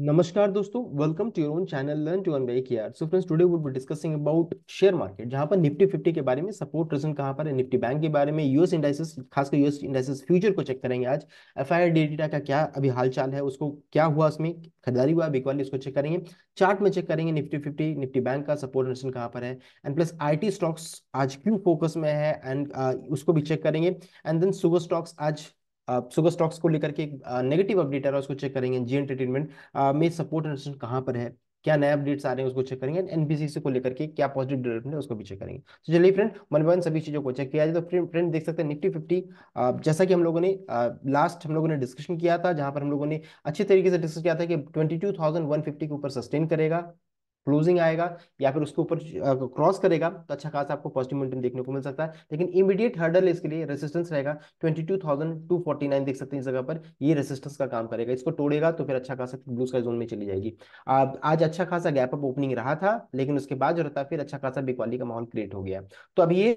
नमस्कार दोस्तों welcome to your own channel learn to earn by KR so friends today would be discussing about share market जहां पर Nifty fifty के बारे में सपोर्ट रीजन कहां पर है निफ्टी बैंक के बारे में यूएस इंडाइसेस खासकर यूएस इंडाइसेस फ्यूचर को चेक करेंगे आज एफ आई डेटा का क्या अभी हालचाल है उसको क्या हुआ उसमें खरीदारी हुआ बिकवाली उसको चेक करेंगे चार्ट में चेक करेंगे निफ्टी फिफ्टी निफ्टी बैंक का सपोर्ट रीजन कहाँ पर है एंड प्लस आई स्टॉक्स आज क्यों फोकस में है एंड uh, उसको भी चेक करेंगे एंड देन सुगर स्टॉक्स आज सुगर स्टॉक्स को लेकर के नेगेटिव अपडेट आ रहा है उसको चेक करेंगे जी एंटरटेनमेंट में सपोर्ट एंड कहाँ पर है क्या नए अपडेट्स आ रहे हैं उसको चेक करेंगे एनबीसी को लेकर के क्या पॉजिटिव डेवलपमेंट है उसको भी चेक करेंगे तो चलिए फ्रेंड मन बाय सभी चीज़ों को चेक किया जाए तो फ्रेंड देख सकते हैं निफ्टी फिफ्टी जैसा कि हम लोगों ने लास्ट हम लोगों ने डिस्कशन किया था जहां पर हम लोगों ने अच्छे तरीके से डिस्कस किया था कि ट्वेंटी के ऊपर सस्टेन करेगा क्लोजिंग आएगा या फिर उसके ऊपर क्रॉस करेगा तो अच्छा खासा आपको पॉजिटिव मोमेंटम देखने को मिल सकता है लेकिन इमीडिएट हर्डल इसके लिए रेसिस्टेंस रहेगा 22,249 देख सकते हैं इस जगह पर ये रेसिस्टेंस का काम करेगा इसको तोड़ेगा तो फिर अच्छा खासा ब्लू स्काई जोन में चली जाएगी आ, आज अच्छा खासा गैप अप ओपनिंग रहा था लेकिन उसके बाद जो रहता फिर अच्छा खासा बिकवाली का माहौल क्रिएट हो गया तो अब ये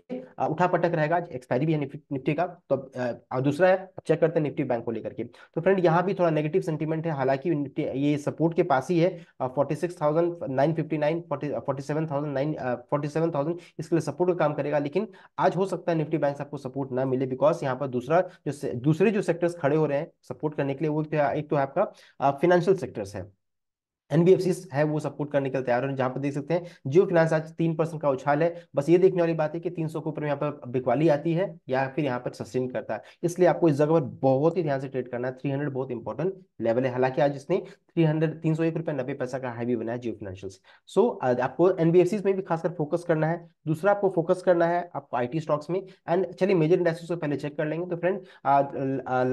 उठा पटक रहेगा एक्सपायरी भी है निफ्टी का तो अब दूसरा है चेक करते हैं निफ्टी बैंक को लेकर के तो फ्रेंड यहाँ भी थोड़ा नेगेटिव सेंटीमेंट है हालांकि ये सपोर्ट के पास ही है forty six thousand nine fifty nine forty seven thousand nine forty seven thousand इसके लिए सपोर्ट का काम करेगा लेकिन आज हो सकता है निफ्टी बैंक आपको सपोर्ट ना मिले बिकॉज यहाँ पर दूसरा जो दूसरे जो सेक्टर्स खड़े हो रहे हैं सपोर्ट करने के लिए वो एक तो, तो आपका फिनेंशियल uh, सेक्टर्स है एनबीएफसी है वो सपोर्ट करने के लिए तैयार है जहां पर देख सकते हैं जियो फिनांस आज तीन परसेंट का उछाल है बस ये देखने वाली बात है कि तीन सौ के ऊपर यहाँ पर बिकवाली आती है या फिर यहाँ पर सस्टेन करता है इसलिए आपको इस जगह पर बहुत ही ध्यान से ट्रेड करना है थ्री हंड्रेड बहुत इंपॉर्टेंट लेवल है हालांकि आज इसने थ्री हंड्रेड तीन सौ एक रुपये नब्बे पैसा का हाई भी बनाया जियो फाइनेंशियल सो आपको एनबीएफसी में भी खासकर फोकस करना है दूसरा आपको फोकस करना है आपको आई स्टॉक्स में एंड चलिए मेजर इंडस्ट्रीज को पहले चेक कर लेंगे तो फ्रेंड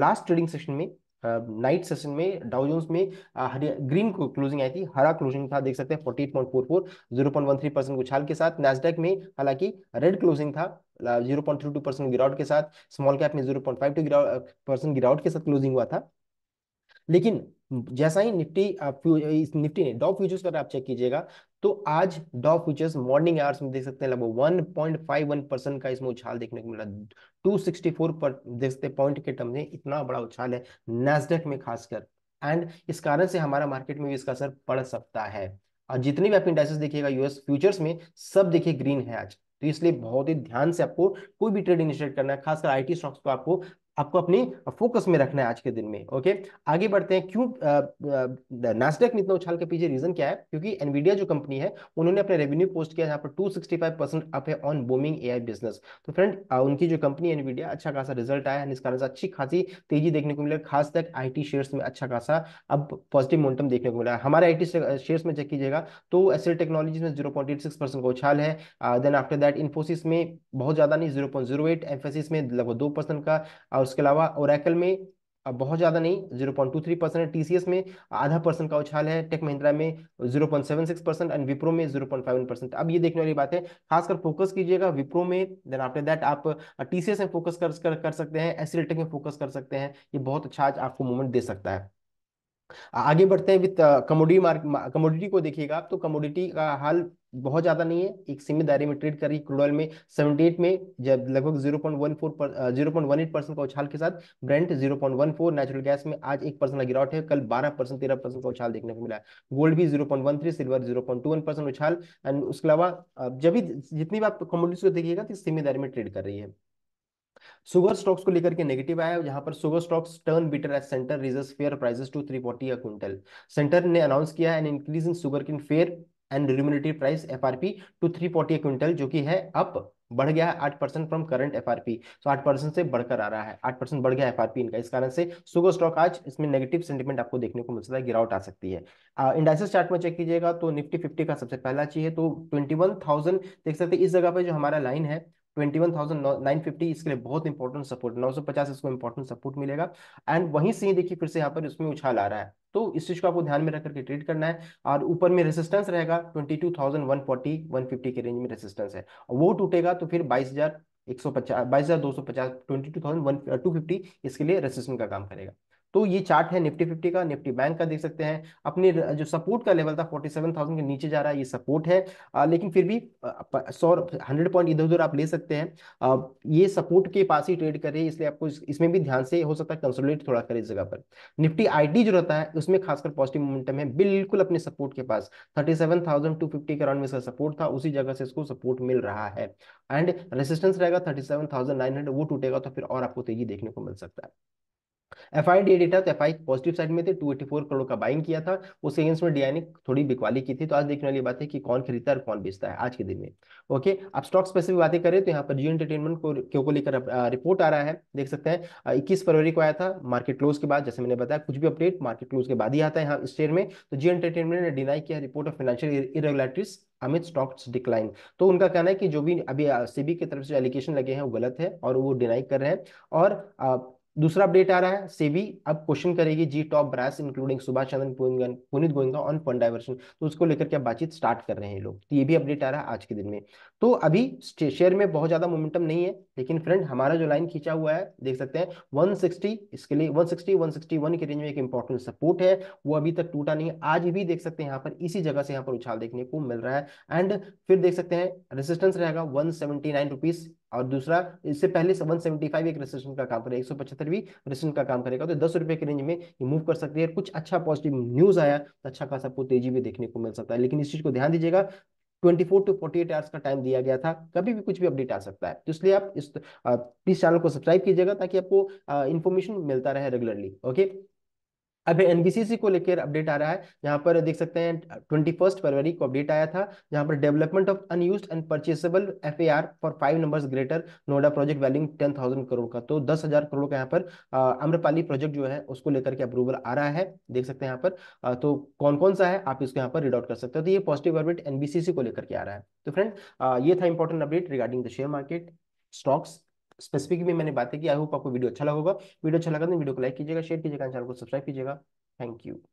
लास्ट ट्रेडिंग सेशन में नाइट सेशन में डाउ में ग्रीन क्लोजिंग आई थी हरा क्लोजिंग था देख सकते हैं फोर्टी एट परसेंट उछाल के साथ नेस्डेक में हालांकि रेड क्लोजिंग था zero point three two percent गिरावट के साथ स्मॉल कैप में zero point five two percent गिरावट के साथ क्लोजिंग हुआ था लेकिन जैसा ही निफ्टी निफ्टी ने डॉ फ्यूचर्स पर आप चेक कीजिएगा तो आज डॉ फ्यूचर्स मॉर्निंग आवर्स में देख सकते हैं लगभग 1.51 परसेंट का इसमें उछाल देखने को मिला 264 पर देख सकते पॉइंट के टर्म में इतना बड़ा उछाल है नेस्डेक में खासकर एंड इस कारण से हमारा मार्केट में भी इसका असर पड़ सकता है और जितनी भी आप इंडाइसेस देखिएगा यूएस फ्यूचर्स में सब देखिए ग्रीन है आज तो इसलिए बहुत ही ध्यान से आपको कोई भी ट्रेड इनिशिएट करना है खासकर आईटी स्टॉक्स को आपको आपको अपनी फोकस में रखना है आज के दिन में ओके आगे बढ़ते हैं क्यों नास्डेक में इतना उछाल के पीछे रीजन क्या है क्योंकि एनवीडिया जो कंपनी है उन्होंने अपने रेवेन्यू पोस्ट किया जहां पर 265 परसेंट अप है ऑन बोमिंग एआई बिजनेस तो फ्रेंड उनकी जो कंपनी एनवीडिया अच्छा खासा रिजल्ट आया इस कारण से अच्छी खासी तेजी देखने को मिला खास तक आई शेयर्स में अच्छा खासा अब पॉजिटिव मोमटम देखने को मिला हमारे आई शेयर्स में चेक कीजिएगा तो एस टेक्नोलॉजी में जीरो का उछाल है देन आफ्टर दैट इन्फोसिस में बहुत ज्यादा नहीं जीरो पॉइंट जीरो एम्फेसिस में लगभग दो का उसके अलावा ओरेकल में बहुत ज़्यादा नहीं zero point two three percent TCS में आधा परसेंट का उछाल है टेक महिंद्रा में zero point seven six percent and Wipro में जीरो पॉइंट फाइव परसेंट अब ये देखने वाली बात है खासकर फोकस कीजिएगा विप्रो में देन आफ्टर दैट आप टीसीएस में फोकस कर, कर, कर सकते हैं एसिलेटेक में फोकस कर सकते हैं ये बहुत अच्छा आज आपको मूवमेंट दे सकता है आगे बढ़ते हैं विथ कमोडिटी मार्केट कमोडिटी को देखिएगा तो कमोडिटी का हाल बहुत ज्यादा नहीं है एक सीमित दायरे में ट्रेड कर रही क्रूड ऑयल में सेवेंटी एट में जब लगभग zero point one four zero point one eight percent का उछाल के साथ Brent zero point one four natural gas में आज एक परसेंट का गिरावट है कल बारह परसेंट तेरह परसेंट का उछाल देखने को मिला है गोल्ड भी zero point one three silver zero point two one percent उछाल एंड उसके अलावा जब भी जितनी भी आप कम्युनिटी को देखिएगा तो सीमित दायरे में ट्रेड कर रही है सुगर स्टॉक्स को लेकर के नेगेटिव आया है जहां पर sugar stocks turn bitter at centre raises fair prices to three forty quintal centre ने अनाउंस किया an increase in sugar cane fair and remunerative price F to three forty quintal जो कि है अप बढ़ गया है आठ percent from current F so आठ परसेंट से बढ़कर आ रहा है आठ परसेंट बढ़ गया एफ इनका इस कारण से सुगर स्टॉक आज इसमें नेगेटिव सेंटीमेंट आपको देखने को मिल सकता है गिरावट आ सकती है इंडाइसिस चार्ट में चेक कीजिएगा तो निफ्टी फिफ्टी का सबसे पहला चाहिए तो ट्वेंटी वन थाउजेंड देख सकते हैं इस जगह पर जो हमारा लाइन है ट्वेंटी इसके लिए बहुत इंपॉर्टेंट सपोर्ट नौ सौ पचास इसको इंपॉर्टेंट सपोर्ट मिलेगा एंड वहीं से ही देखिए फिर से यहाँ पर इसमें उछाल आ रहा है तो इस चीज को आपको ध्यान में रख करके ट्रेड करना है और ऊपर में रेसिस्टेंस रहेगा twenty two thousand one forty one fifty के रेंज में रेसिस्टेंस है वो टूटेगा तो फिर बाईस हजार एक सौ पचास बाईस हजार दो सौ पचास twenty two thousand one two fifty इसके लिए रेसिस्टेंस का काम करेगा तो ये चार्ट है निफ्टी फिफ्टी का निफ्टी बैंक का देख सकते हैं अपने जो सपोर्ट का लेवल था फोर्टी सेवन थाउजेंड के नीचे जा रहा है ये सपोर्ट है आ, लेकिन फिर भी सौ हंड्रेड पॉइंट इधर उधर आप ले सकते हैं आ, ये सपोर्ट के पास ही ट्रेड कर इसलिए आपको इस, इसमें भी ध्यान से हो सकता है कंसोलिडेट थोड़ा करें इस जगह पर निफ्टी आई जो रहता है उसमें खासकर पॉजिटिव मोमेंटम है बिल्कुल अपने सपोर्ट के पास thirty seven thousand two fifty के अराउंड में इसका सपोर्ट था उसी जगह से इसको सपोर्ट मिल रहा है एंड रेसिस्टेंस रहेगा thirty seven thousand nine hundred वो टूटेगा तो फिर और आपको तेजी देखने को मिल सकता है एफ आई डी डेटा तो एफ आई पॉजिटिव साइड में थे टू एटी फोर करोड़ का बाइंग किया था उस अगेंस्ट में डी ने थोड़ी बिकवाली की थी तो आज देखने वाली बात है कि कौन खरीदता है और कौन बेचता है आज के दिन में ओके अब स्टॉक स्पेसिफिक बातें करें तो यहाँ पर जियो एंटरटेनमेंट को, क्यों को लेकर रिपोर्ट आ रहा है देख सकते हैं इक्कीस फरवरी को आया था मार्केट क्लोज के बाद जैसे मैंने बताया कुछ भी अपडेट मार्केट क्लोज के बाद ही आता है यहाँ स्टेट में तो जियो एंटरटेनमेंट ने डिनाई किया report of financial irregularities amid stocks decline तो उनका कहना है कि जो भी अभी सीबी की तरफ से एलिगेशन लगे हैं वो गलत है और वो डिनाई कर रहे हैं और दूसरा अपडेट आ रहा है सेबी अब क्वेश्चन करेगी Zee top brass including Subhash Chandra Punit Goenka on fund diversion तो उसको लेकर क्या बातचीत स्टार्ट कर रहे हैं लोग तो ये भी अपडेट आ रहा है आज के दिन में तो अभी शेयर में बहुत ज्यादा मोमेंटम नहीं है लेकिन फ्रेंड हमारा जो लाइन खींचा हुआ है देख सकते हैं 160 इसके लिए 160 161 के रेंज में एक इंपॉर्टेंट सपोर्ट है वो अभी तक टूटा नहीं है आज भी देख सकते हैं यहाँ पर इसी जगह से यहाँ पर उछाल देखने को मिल रहा है एंड फिर देख सकते हैं रेसिस्टेंस रहेगा वन सेवेंटी और दूसरा इससे पहले 175 एक रेसिस्टेंस का काम करेगा एक सौ पचहत्तर भी रेसिस्टेंस का काम करेगा तो दस रुपए के रेंज में ये मूव कर सकती है कुछ अच्छा पॉजिटिव न्यूज आया तो अच्छा खासा आपको तेजी भी देखने को मिल सकता है लेकिन इस चीज को ध्यान दीजिएगा twenty four to forty eight hours का टाइम दिया गया था कभी भी कुछ भी अपडेट आ सकता है तो इसलिए आप इस प्लीज चैनल को सब्सक्राइब कीजिएगा ताकि आपको इन्फॉर्मेशन मिलता रहे रेगुलरली ओके अभी एनबीसीसी को लेकर अपडेट आ रहा है यहाँ पर देख सकते हैं ट्वेंटी फर्स्ट फरवरी को अपडेट आया था यहाँ पर development of unused and purchasable F A R for five numbers greater Noida project value ten thousand crore का तो दस हजार करोड़ का यहाँ पर अम्रपाली प्रोजेक्ट जो है उसको लेकर के अप्रूवल आ रहा है देख सकते हैं यहाँ पर आ, तो कौन कौन सा है आप इसको यहाँ पर रीड आउट कर सकते हो तो ये पॉजिटिव अपडेट एनबीसीसी को लेकर के आ रहा है तो फ्रेंड ये था important update regarding the share market stocks specific भी मैंने बातें की आई होप आपको वीडियो अच्छा लगा होगा वीडियो अच्छा लगा तो वीडियो को लाइक कीजिएगा शेयर कीजिएगा चैनल को सब्सक्राइब कीजिएगा थैंक यू